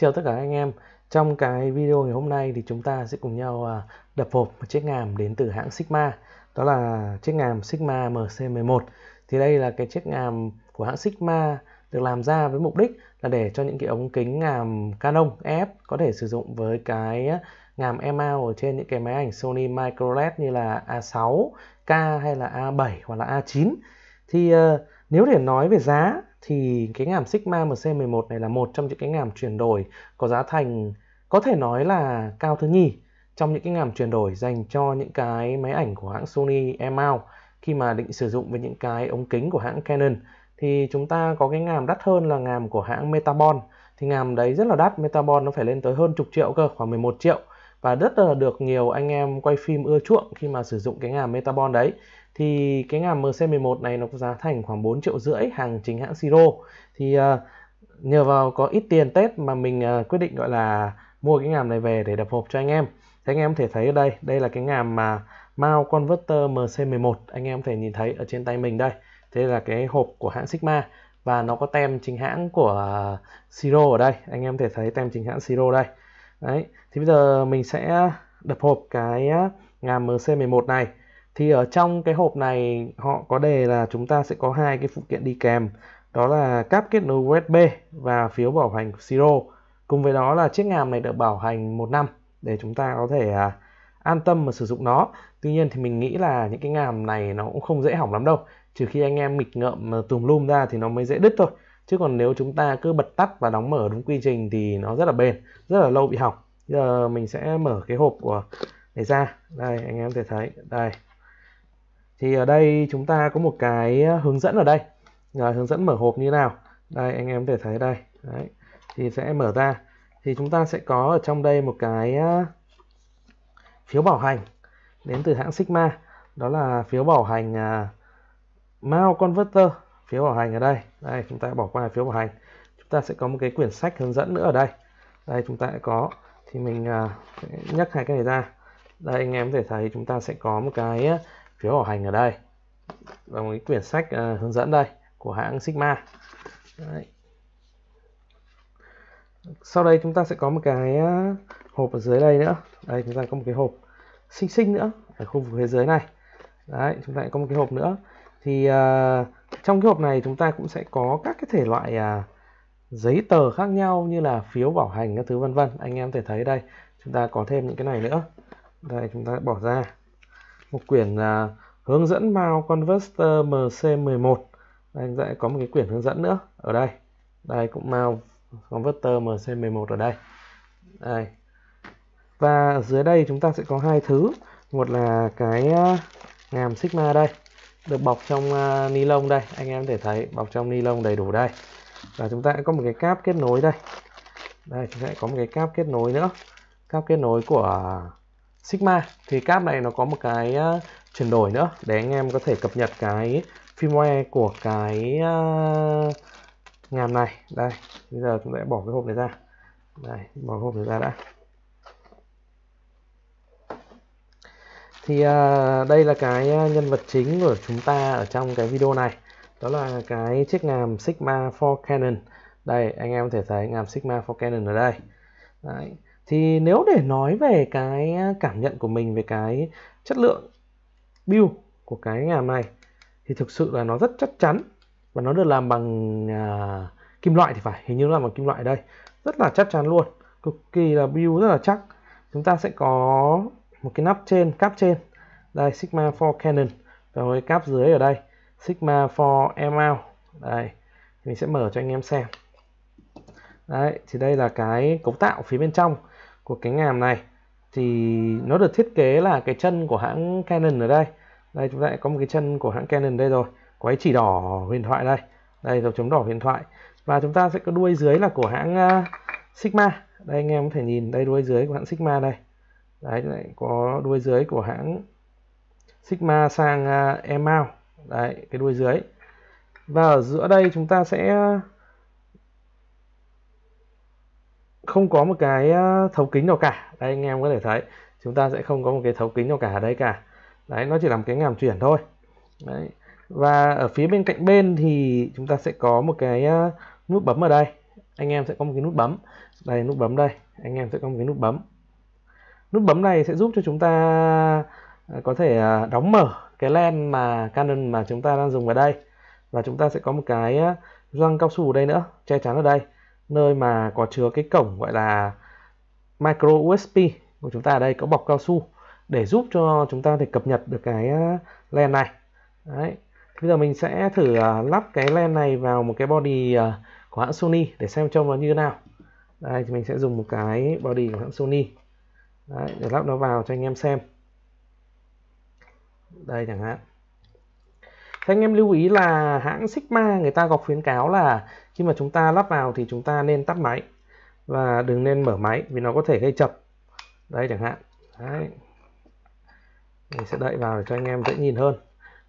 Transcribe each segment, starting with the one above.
chào tất cả anh em Trong cái video ngày hôm nay thì chúng ta sẽ cùng nhau à, đập hộp một chiếc ngàm đến từ hãng Sigma Đó là chiếc ngàm Sigma MC11 Thì đây là cái chiếc ngàm của hãng Sigma được làm ra với mục đích là để cho những cái ống kính ngàm Canon EF có thể sử dụng với cái ngàm EMAU ở trên những cái máy ảnh Sony microLED như là A6, K hay là A7 hoặc là A9 Thì ờ, nếu để nói về giá thì cái ngàm sigma MC11 này là một trong những cái ngàm chuyển đổi có giá thành có thể nói là cao thứ nhì trong những cái ngàm chuyển đổi dành cho những cái máy ảnh của hãng Sony EMAU khi mà định sử dụng với những cái ống kính của hãng Canon thì chúng ta có cái ngàm đắt hơn là ngàm của hãng Metabon thì ngàm đấy rất là đắt Metabon nó phải lên tới hơn chục triệu cơ khoảng 11 triệu và rất là được nhiều anh em quay phim ưa chuộng khi mà sử dụng cái ngàm Metabon đấy thì cái ngàm MC11 này nó có giá thành khoảng 4 triệu rưỡi hàng chính hãng Siro thì uh, nhờ vào có ít tiền Tết mà mình uh, quyết định gọi là mua cái ngàm này về để đập hộp cho anh em thì anh em có thể thấy ở đây đây là cái ngàm mà Mao Converter MC11 anh em có thể nhìn thấy ở trên tay mình đây thế là cái hộp của hãng Sigma và nó có tem chính hãng của uh, Siro ở đây anh em có thể thấy tem chính hãng Siro đây đấy thì bây giờ mình sẽ đập hộp cái ngàm MC11 này thì ở trong cái hộp này họ có đề là chúng ta sẽ có hai cái phụ kiện đi kèm đó là cáp kết nối USB và phiếu bảo hành Siro cùng với đó là chiếc ngàm này được bảo hành một năm để chúng ta có thể à, an tâm mà sử dụng nó tuy nhiên thì mình nghĩ là những cái ngàm này nó cũng không dễ hỏng lắm đâu trừ khi anh em nghịch ngợm tùm lum ra thì nó mới dễ đứt thôi chứ còn nếu chúng ta cứ bật tắt và đóng mở đúng quy trình thì nó rất là bền rất là lâu bị hỏng giờ mình sẽ mở cái hộp của này ra đây anh em có thể thấy đây thì ở đây chúng ta có một cái ờ, hướng dẫn ở đây là ờ, hướng dẫn mở hộp như nào đây anh em có thể thấy đây Đấy. thì sẽ mở ra thì chúng ta sẽ có ở trong đây một cái ờ, phiếu bảo hành đến từ hãng Sigma đó là phiếu bảo hành Mao Converter phiếu bảo hành ở đây đây chúng ta bỏ qua phiếu bảo hành chúng ta sẽ có một cái quyển sách hướng dẫn nữa ở đây đây chúng ta sẽ có thì mình nhắc hai cái này ra đây anh em có thể thấy chúng ta sẽ có một cái phiếu bảo hành ở đây và một cái quyển sách uh, hướng dẫn đây của hãng Sigma Đấy. sau đây chúng ta sẽ có một cái ờ, hộp ở dưới đây nữa đây chúng ta có một cái hộp xinh xinh nữa ở khu vực phía dưới này Đấy, chúng ta có một cái hộp nữa thì uh, trong cái hộp này chúng ta cũng sẽ có các cái thể loại uh, giấy tờ khác nhau như là phiếu bảo hành các thứ vân vân anh em có thể thấy đây chúng ta có thêm những cái này nữa đây chúng ta bỏ ra một quyển là hướng dẫn mao converter mc11 đây, anh sẽ có một cái quyển hướng dẫn nữa ở đây đây cũng mao converter mc11 ở đây đây và dưới đây chúng ta sẽ có hai thứ một là cái à, ngàm sigma đây được bọc trong uh, ni lông đây anh em có thể thấy bọc trong ni lông đầy đủ đây và chúng ta có một cái cáp kết nối đây đây chúng ta có một cái cáp kết nối nữa cáp kết nối của Sigma thì cáp này nó có một cái ờ, chuyển đổi nữa để anh em có thể cập nhật cái firmware của cái ờ, ngàm này đây bây giờ chúng ta bỏ cái hộp này ra đây bỏ cái hộp này ra đã thì ờ, đây là cái nhân vật chính của chúng ta ở trong cái video này đó là cái chiếc ngàm Sigma 4 Canon đây anh em có thể thấy ngàm Sigma 4 Canon ở đây Đấy thì nếu để nói về cái cảm nhận của mình về cái chất lượng build của cái nhà này thì thực sự là nó rất chắc chắn và nó được làm bằng à, kim loại thì phải hình như là bằng kim loại đây rất là chắc chắn luôn cực kỳ là build rất là chắc chúng ta sẽ có một cái nắp trên cáp trên đây sigma 4 cannon và với cáp dưới ở đây sigma 4 ml đây mình sẽ mở cho anh em xem đấy thì đây là cái cấu tạo phía bên trong của cái ngàm này thì nó được thiết kế là cái chân của hãng Canon ở đây đây chúng ta lại có một cái chân của hãng Canon đây rồi quái chỉ đỏ huyền thoại đây đây dấu chấm đỏ huyền thoại và chúng ta sẽ có đuôi dưới là của hãng uh, Sigma đây anh em có thể nhìn đây đuôi dưới của hãng Sigma đây đấy lại có đuôi dưới của hãng Sigma sang uh, à, Emao đấy cái đuôi dưới và ở giữa đây chúng ta sẽ không có một cái ờ, thấu kính nào cả đây anh em có thể thấy chúng ta sẽ không có một cái thấu kính nào cả ở đây cả đấy nó chỉ làm cái ngàm chuyển thôi đấy và ở phía bên cạnh bên thì chúng ta sẽ có một cái ờ, nút bấm ở đây anh em sẽ có một cái nút bấm đây nút bấm đây anh em sẽ có một cái nút bấm nút bấm này sẽ giúp cho chúng ta ờ, có thể đóng mở cái len mà Canon mà chúng ta đang dùng ở đây và chúng ta sẽ có một cái răng cao su ở đây nữa che chắn ở đây nơi mà có chứa cái cổng gọi là micro USB của chúng ta ở đây có bọc cao su để giúp cho chúng ta thể cập nhật được cái à, len này đấy bây giờ mình sẽ thử à, lắp cái len này vào một cái body à, của hãng Sony để xem trông nó như thế nào đây thì mình sẽ dùng một cái body của hãng Sony đấy, để lắp nó vào cho anh em xem đây chẳng hạn các anh em lưu ý là hãng Sigma người ta có khuyến cáo là khi mà chúng ta lắp vào thì chúng ta nên tắt máy và đừng nên mở máy vì nó có thể gây chập. Đây chẳng hạn. Đấy. Mình sẽ đậy vào để cho anh em dễ nhìn hơn.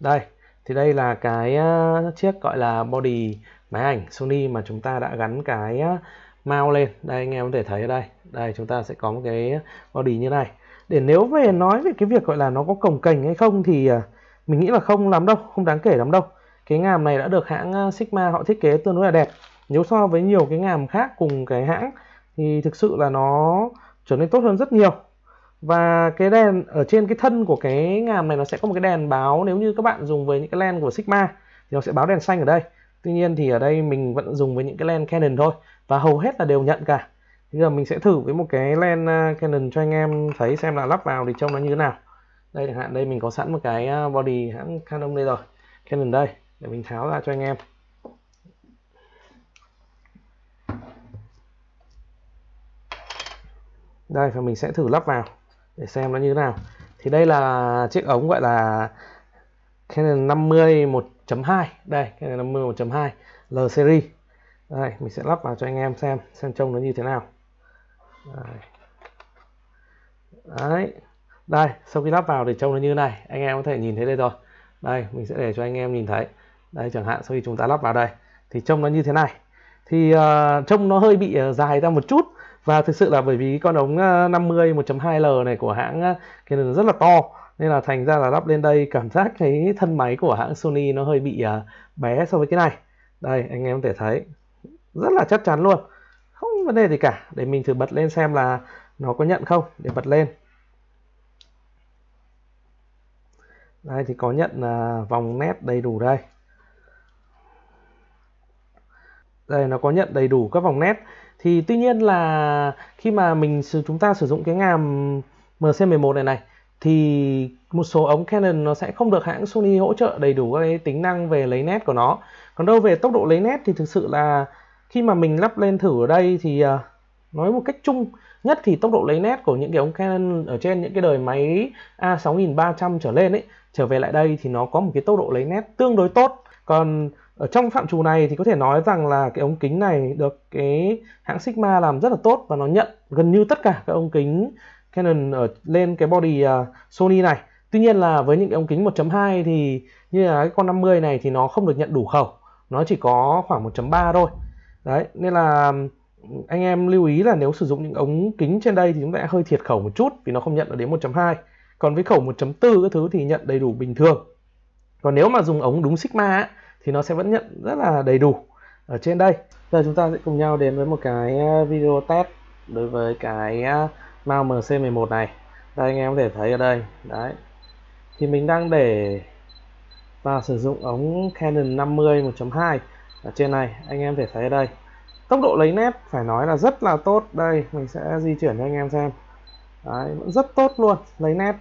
Đây, thì đây là cái ờ, chiếc gọi là body máy ảnh Sony mà chúng ta đã gắn cái ờ, mount lên. Đây anh em có thể thấy ở đây. Đây chúng ta sẽ có một cái body như này. Để nếu về nói về cái việc gọi là nó có cồng cành hay không thì ờ, mình nghĩ là không lắm đâu không đáng kể lắm đâu cái ngàm này đã được hãng ờ, Sigma họ thiết kế tương đối là đẹp nếu so với nhiều cái ngàm khác cùng cái hãng thì thực sự là nó trở nên tốt hơn rất nhiều và cái đèn ở trên cái thân của cái ngàm này nó sẽ có một cái đèn báo nếu như các bạn dùng với những cái len của Sigma thì nó sẽ báo đèn xanh ở đây tuy nhiên thì ở đây mình vẫn dùng với những cái len Canon thôi và hầu hết là đều nhận cả bây giờ mình sẽ thử với một cái len ờ, Canon cho anh em thấy xem là lắp vào thì trông nó như thế nào đây chẳng hạn đây mình có sẵn một cái à, body hãng Canon đây rồi Canon đây để mình tháo ra cho anh em đây và mình sẽ thử lắp vào để xem nó như thế nào thì đây là chiếc ống gọi là Canon 50 1.2 đây Canon 50 1.2 L series đây mình sẽ lắp vào cho anh em xem xem trông nó như thế nào đây. đấy đây sau khi lắp vào thì trông nó như này anh em có thể nhìn thấy đây rồi đây mình sẽ để cho anh em nhìn thấy đây chẳng hạn sau khi chúng ta lắp vào đây thì trông nó như thế này thì uh, trông nó hơi bị uh, dài ra một chút và thực sự là bởi vì con ống 50 ờ, 1.2L này của hãng kia rất là to nên là thành ra là lắp lên đây cảm giác cái thân máy của hãng Sony nó hơi bị uh, bé so với cái này đây anh em có thể thấy rất là chắc chắn luôn không vấn đề gì cả để mình thử bật lên xem là nó có nhận không để bật lên đây thì có nhận là vòng nét đầy đủ đây đây nó có nhận đầy đủ các vòng nét thì tuy nhiên là khi mà mình chúng ta sử dụng cái ngàm MC11 này này thì một số ống Canon nó sẽ không được hãng Sony hỗ trợ đầy đủ các cái tính năng về lấy nét của nó còn đâu về tốc độ lấy nét thì thực sự là khi mà mình lắp lên thử ở đây thì à, nói một cách chung nhất thì tốc độ lấy nét của những cái ống Canon ở trên những cái đời máy A6300 trở lên ấy trở về lại đây thì nó có một cái tốc độ lấy nét tương đối tốt còn ở trong phạm trù này thì có thể nói rằng là cái ống kính này được cái hãng Sigma làm rất là tốt và nó nhận gần như tất cả các ống kính Canon ở lên cái body à, Sony này Tuy nhiên là với những cái ống kính 1.2 thì như là cái con 50 này thì nó không được nhận đủ khẩu nó chỉ có khoảng 1.3 thôi đấy nên là anh em lưu ý là nếu sử dụng những ống kính trên đây thì chúng ta hơi thiệt khẩu một chút vì nó không nhận được đến 1.2 còn với khẩu 1.4 các thứ thì nhận đầy đủ bình thường còn nếu mà dùng ống đúng sigma ấy, thì nó sẽ vẫn nhận rất là đầy đủ ở trên đây giờ chúng ta sẽ cùng nhau đến với một cái ờ, video test đối với cái ờ, mao mc11 này đây anh em có thể thấy ở đây đấy thì mình đang để và sử dụng ống Canon 50 1.2 ở trên này anh em có thể thấy ở đây tốc độ lấy nét phải nói là rất là tốt đây mình sẽ di chuyển cho anh em xem Đấy, vẫn rất tốt luôn lấy nét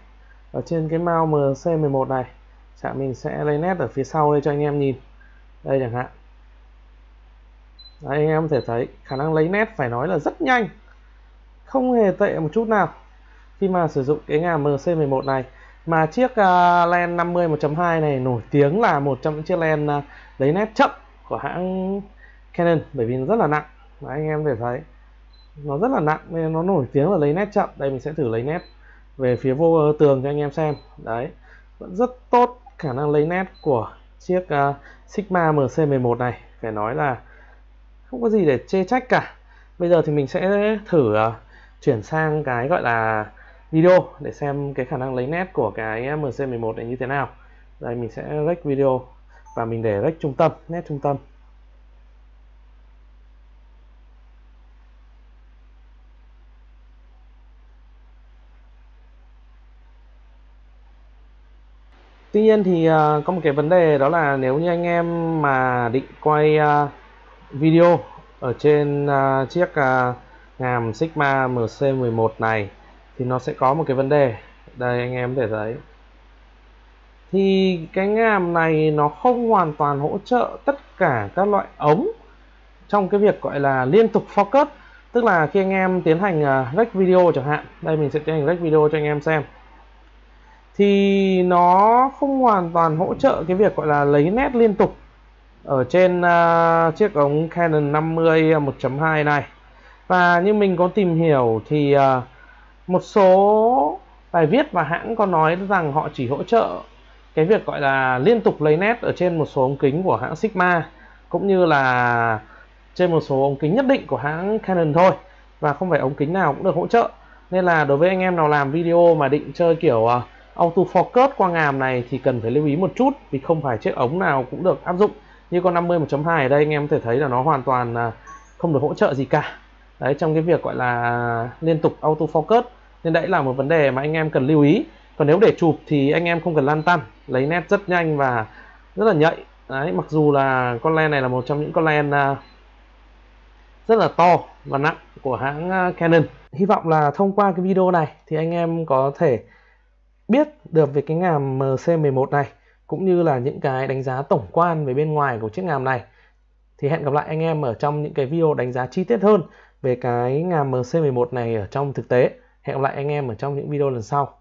ở trên cái mouse MC11 này chẳng mình sẽ lấy nét ở phía sau đây cho anh em nhìn đây chẳng hạn Đấy, anh em có thể thấy khả năng lấy nét phải nói là rất nhanh không hề tệ một chút nào khi mà sử dụng cái ngàm MC11 này mà chiếc uh, len 50 1.2 này nổi tiếng là một trong những chiếc len uh, lấy nét chậm của hãng Canon bởi vì nó rất là nặng mà anh em có thể thấy nó rất là nặng nên nó nổi tiếng là lấy nét chậm đây mình sẽ thử lấy nét về phía vô tường cho anh em xem đấy vẫn rất tốt khả năng lấy nét của chiếc uh, Sigma MC11 này phải nói là không có gì để chê trách cả bây giờ thì mình sẽ thử uh, chuyển sang cái gọi là video để xem cái khả năng lấy nét của cái MC11 này như thế nào đây mình sẽ rec video và mình để rec trung tâm nét trung tâm tuy nhiên thì uh, có một cái vấn đề đó là nếu như anh em mà định quay uh, video ở trên uh, chiếc uh, ngàm Sigma MC11 này thì nó sẽ có một cái vấn đề đây anh em để thấy thì cái ngàm này nó không hoàn toàn hỗ trợ tất cả các loại ống trong cái việc gọi là liên tục focus tức là khi anh em tiến hành uh, rec video chẳng hạn đây mình sẽ tiến hành rec video cho anh em xem thì nó không hoàn toàn hỗ trợ cái việc gọi là lấy nét liên tục ở trên uh, chiếc ống Canon 50 1.2 à, này và như mình có tìm hiểu thì uh, một số bài viết và hãng có nói rằng họ chỉ hỗ trợ cái việc gọi là liên tục lấy nét ở trên một số ống kính của hãng Sigma cũng như là trên một số ống kính nhất định của hãng Canon thôi và không phải ống kính nào cũng được hỗ trợ nên là đối với anh em nào làm video mà định chơi kiểu uh, auto focus qua ngàm này thì cần phải lưu ý một chút vì không phải chiếc ống nào cũng được áp dụng như con 50 1.2 ở đây anh em có thể thấy là nó hoàn toàn à, không được hỗ trợ gì cả đấy trong cái việc gọi là liên tục auto focus nên đấy là một vấn đề mà anh em cần lưu ý còn nếu để chụp thì anh em không cần lan tăn lấy nét rất nhanh và rất là nhạy đấy mặc dù là con len này là một trong những con len à, rất là to và nặng của hãng à, Canon hy vọng là thông qua cái video này thì anh em có thể biết được về cái ngàm MC11 này cũng như là những cái đánh giá tổng quan về bên ngoài của chiếc ngàm này thì hẹn gặp lại anh em ở trong những cái video đánh giá chi tiết hơn về cái ngàm MC11 này ở trong thực tế. Hẹn gặp lại anh em ở trong những video lần sau.